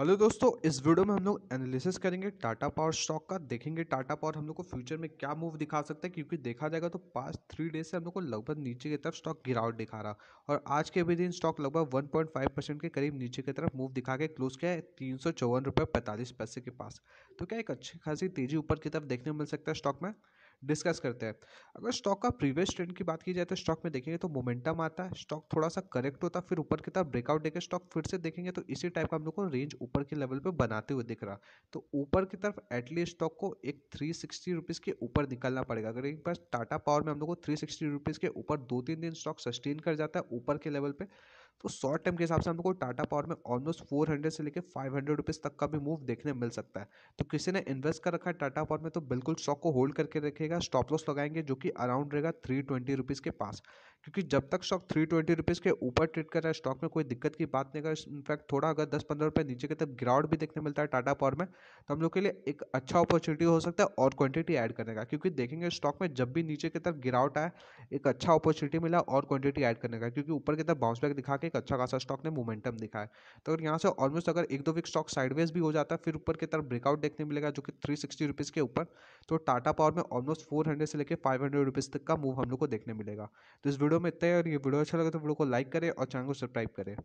hello दोस्तों इस video में हम लोग एनालिसिस करेंगे टाटा पावर स्टॉक का देखेंगे टाटा पावर हम लोग को फ्यूचर में क्या मूव दिखा सकता है क्योंकि देखा जाएगा तो पास्ट थ्री डेज से हम लोग को लगभग नीचे की तरफ स्टॉक गिरावट दिखा रहा और आज के भी दिन स्टॉक लगभग 1.5 परसेंट के करीब नीचे की तरफ मूव दिखा के क्लोज किया है तीन सौ पैंतालीस पैसे के पास तो क्या एक अच्छी खासी तेजी ऊपर की तरफ देखने मिल सकता है स्टॉक में डिस्कस करते हैं अगर स्टॉक का प्रीवियस ट्रेंड की बात की जाए तो स्टॉक में देखेंगे तो मोमेंटम आता है स्टॉक थोड़ा सा करेक्ट होता है फिर ऊपर की तरफ ब्रेकआउट देकर स्टॉक फिर से देखेंगे तो इसी टाइप का हम लोग को रेंज ऊपर के लेवल पर बनाते हुए दिख रहा तो ऊपर की तरफ एटलीस्ट स्टॉक को एक थ्री सिक्सटी रुपीज़ के ऊपर निकलना पड़ेगा अगर एक बार टाटा पावर में हम लोग को थ्री सिक्सटी रुपीज़ के ऊपर दो तीन दिन स्टॉक सस्टेन कर जाता है ऊपर के लेवल पर तो शॉर्ट टर्म के हिसाब से हमको टाटा पावर में ऑलमोस्ट फोर हंड्रेड से लेकर फाइव हंड्रेड रुपीज़ तक का भी मूव देखने मिल सकता है तो किसी ने इन्वेस्ट कर रखा है टाटा पावर में तो बिल्कुल स्टॉक को होल्ड करके रखेगा स्टॉप लॉस लगाएंगे जो कि अराउंड रहेगा थ्री ट्वेंटी रुपीज़ के पास क्योंकि जब तक स्टॉक थ्री ट्वेंटी रुपीज़ के ऊपर ट्रेड कर रहा है स्टॉक में कोई दिक्कत की बात नहीं कर इनफैक्ट थोड़ा अगर दस पंद्रह रुपये नीचे के तरफ गिरावट भी देखने मिलता है टाटा पावर में तो हम लोग के लिए एक अच्छा अपॉर्चुनिटी हो सकता है और क्वांटिटी ऐड करने का क्योंकि देखेंगे स्टॉक में जब भी नीचे की तरफ गिरावट आए एक अच्छा अपॉर्चुनिटी मिला और क्वांटिटी ऐड करने का क्योंकि ऊपर की तरफ बाउंस बैक दिखा के एक अच्छा खासा स्टॉक ने मोमेंटम दिखा है तो अगर यहाँ से ऑलमोस्ट अगर एक दो वीक स्टॉक साइडवेज भी हो जाता है फिर ऊपर की तरफ ब्रेकआउट देखने मिलेगा जो कि थ्री सिक्सटी के ऊपर तो टाटा पावर में ऑलमोस्ट फोर से लेकर फाइव हंड्रेड तक का मूव हम लोग को देखने मिलेगा तो इस वीडियो में इतना है और ये वीडियो अच्छा लगे तो वीडियो को लाइक करें और चैनल को सब्सक्राइब करें